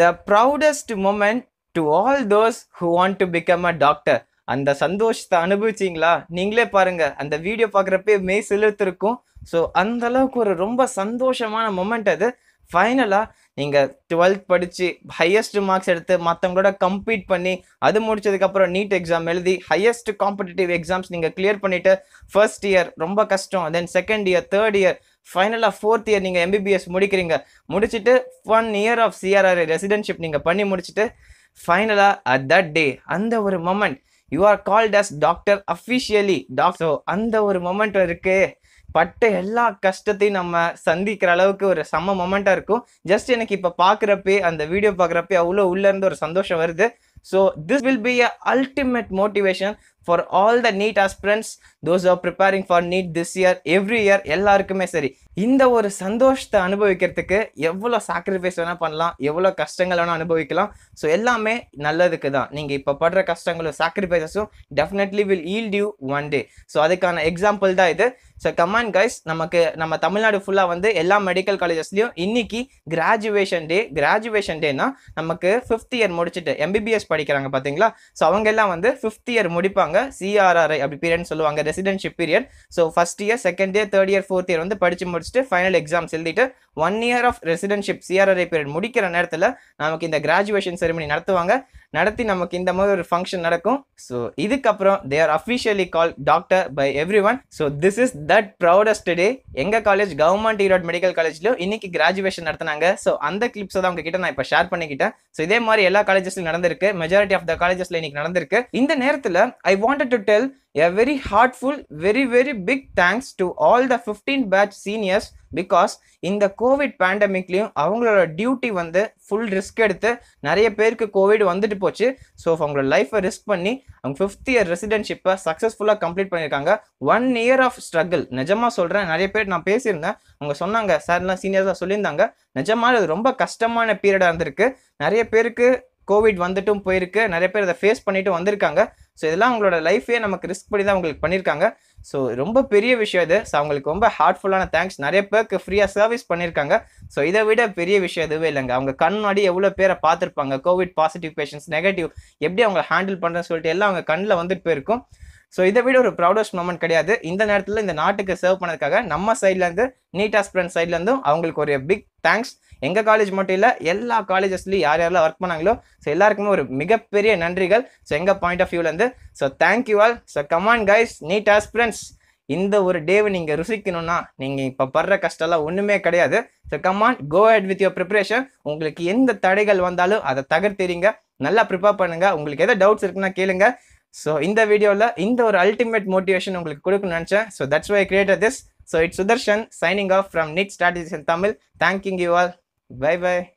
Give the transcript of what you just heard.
The proudest moment to all those who want to become a doctor அந்த சந்தோஷத்தை அனுபவிச்சிங்களா நீங்களே பாருங்கள் அந்த வீடியோ பார்க்குறப்பே மெய் செலுத்திருக்கும் ஸோ அந்தளவுக்கு ஒரு ரொம்ப சந்தோஷமான மொமெண்ட் அது ஃபைனலாக நீங்கள் டுவெல்த் படித்து ஹையஸ்ட் மார்க்ஸ் எடுத்து மற்றவங்களோட கம்ப்ளீட் பண்ணி அது முடிச்சதுக்கப்புறம் நீட் எக்ஸாம் எழுதி ஹையஸ்ட் காம்படிட்டிவ் எக்ஸாம்ஸ் நீங்கள் கிளியர் பண்ணிவிட்டு ஃபர்ஸ்ட் இயர் ரொம்ப கஷ்டம் then second year third year ஃபைனலாக ஃபோர்த் இயர் நீங்கள் எம்பிபிஎஸ் முடிக்கிறீங்க முடிச்சுட்டு one year of CRR residentship நீங்கள் பண்ணி முடிச்சுட்டு ஃபைனலாக அட் தட் டே அந்த ஒரு moment you are called as doctor officially doctor அந்த ஒரு மொமெண்ட் இருக்குது பட்ட எல்லா கஷ்டத்தையும் நம்ம சந்திக்கிற அளவுக்கு ஒரு செம்ம மொமெண்ட்டாக இருக்கும் ஜஸ்ட் எனக்கு இப்போ பார்க்குறப்பே அந்த வீடியோ பார்க்குறப்பே அவ்வளோ உள்ளேருந்து ஒரு சந்தோஷம் வருது so this will be a ultimate motivation for all the NEET aspirants those are preparing for NEET this year every year எல்லாருக்குமே சரி இந்த ஒரு சந்தோஷத்தை அனுபவிக்கிறதுக்கு எவ்வளோ சாக்ரிஃபைஸ் வேணால் பண்ணலாம் எவ்வளோ கஷ்டங்கள் வேணால் அனுபவிக்கலாம் ஸோ எல்லாமே நல்லதுக்கு தான் நீங்கள் இப்போ படுற கஷ்டங்களும் சாக்ரிஃபைசஸும் definitely will yield you one day so அதுக்கான எக்ஸாம்பிள் தான் இது ஸோ கமான் கைஸ் நமக்கு நம்ம தமிழ்நாடு ஃபுல்லாக வந்து எல்லா மெடிக்கல் காலேஜஸ்லையும் இன்னைக்கு கிராஜுவேஷன் டே கிராஜுவேஷன் டேனா நமக்கு ஃபிஃப்த் இயர் முடிச்சுட்டு எம்பிபிஎஸ் படிக்கிறாங்க பார்த்தீங்களா ஸோ அவங்க எல்லாம் வந்து ஃபிஃப்த் இயர் முடிப்பாங்க சிஆர்ஆர்ஐ அப்படி பீரியட்னு சொல்லுவாங்க residentship period so first year second year third year fourth year வந்து படிச்சு முடிச்சுட்டு ஃபைனல் எக்ஸாம்ஸ் எழுதிட்டு one year of residentship CRRI period முடிக்கிற நேரத்தில் நமக்கு இந்த கிராஜுவேஷன் செரிமனி நடத்துவாங்க நடத்தி நமக்கு இந்த மாதிரி ஒரு ஃபங்க்ஷன் நடக்கும் ஸோ இதுக்கப்புறம் they are officially call doctor by every one so this is that proudest day எங்கள் காலேஜ் கவர்மெண்ட் ஈரோட் மெடிக்கல் காலேஜில் இன்னைக்கு கிராஜுவேஷன் நடத்தினாங்க ஸோ அந்த கிளிப்ஸை தான் உங்ககிட்ட நான் இப்போ ஷேர் பண்ணிக்கிட்டேன் ஸோ இதே மாதிரி எல்லா காலேஜஸ்லையும் நடந்திருக்கு மெஜாரிட்டி ஆஃப் த காலேஜஸ்ல இன்னைக்கு நடந்திருக்கு இந்த நேரத்தில் I wanted to tell A very heartful, very, very big thanks to all the 15 batch seniors because இந்த கோவிட் பேண்டமிக்லேயும் அவங்களோட டியூட்டி வந்து ஃபுல் ரிஸ்க் எடுத்து நிறைய பேருக்கு கோவிட் வந்துட்டு போச்சு ஸோ அவங்களோட லைஃப்பை ரிஸ்க் பண்ணி அவங்க ஃபிஃப்த் இயர் ரெசிடென்ஷிப்பை சக்ஸஸ்ஃபுல்லாக கம்ப்ளீட் பண்ணியிருக்காங்க ஒன் இயர் ஆஃப் ஸ்ட்ரகிள் நிஜமாக சொல்கிறேன் நிறைய பேர் நான் பேசியிருந்தேன் அவங்க சொன்னாங்க சார்லாம் சீனியர்ஸாக சொல்லியிருந்தாங்க நிஜமாக அது ரொம்ப கஷ்டமான பீரியடாக இருந்திருக்கு நிறைய பேருக்கு கோவிட் வந்துட்டும் போயிருக்கு நிறைய பேர் அதை ஃபேஸ் பண்ணிட்டு வந்திருக்காங்க ஸோ இதெல்லாம் அவங்களோட லைஃபே நமக்கு ரிஸ்க் பண்ணி தான் அவங்களுக்கு பண்ணியிருக்காங்க ஸோ ரொம்ப பெரிய விஷயம் இது ஸோ அவங்களுக்கு ரொம்ப ஹார்ட்ஃபுல்லான தேங்க்ஸ் நிறைய பேருக்கு ஃப்ரீயாக சர்வீஸ் பண்ணியிருக்காங்க ஸோ இதை விட பெரிய விஷயம் எதுவே இல்லைங்க அவங்க கண்ணாடி எவ்வளோ பேரை பார்த்துருப்பாங்க கோவிட் பாசிட்டிவ் பேஷன்ஸ் நெகட்டிவ் எப்படி அவங்க ஹேண்டில் பண்ணுறேன்னு சொல்லிட்டு எல்லாம் அவங்க கண்ணில் வந்துட்டு போயிருக்கும் ஸோ இதை விட ஒரு ப்ரௌடஸ்ட் மூமெண்ட் கிடையாது இந்த நேரத்தில் இந்த நாட்டுக்கு சர்வ் பண்ணதுக்காக நம்ம சைட்லேருந்து நீட் ஆஸ்பிரண்ட் சைட்லேருந்தும் அவங்களுக்கு ஒரு பிக் தேங்க்ஸ் எங்கள் காலேஜ் மட்டும் இல்லை எல்லா காலேஜஸ்லையும் யார் யாரெல்லாம் ஒர்க் பண்ணாங்களோ ஸோ எல்லாருக்குமே ஒரு மிகப்பெரிய நன்றிகள் ஸோ எங்கள் பாயிண்ட் ஆஃப் வியூலேருந்து so thank you all so come on guys NEET aspirants இந்த ஒரு டேவை நீங்கள் ருசிக்கணும்னா நீங்கள் இப்போ படுற கஷ்டம்லாம் ஒன்றுமே கிடையாது so come on go ahead with your preparation உங்களுக்கு எந்த தடைகள் வந்தாலும் அதை தகர்த்திறீங்க நல்லா ப்ரிப்பேர் பண்ணுங்கள் உங்களுக்கு எதாவது டவுட்ஸ் இருக்குன்னா கேளுங்க ஸோ இந்த வீடியோவில் இந்த ஒரு அல்டிமேட் மோட்டிவேஷன் உங்களுக்கு கொடுக்கணும்னு நினச்சேன் so that's why creator this So it's Sudarshan signing off from Nick Strategies in Tamil. Thanking you all. Bye bye.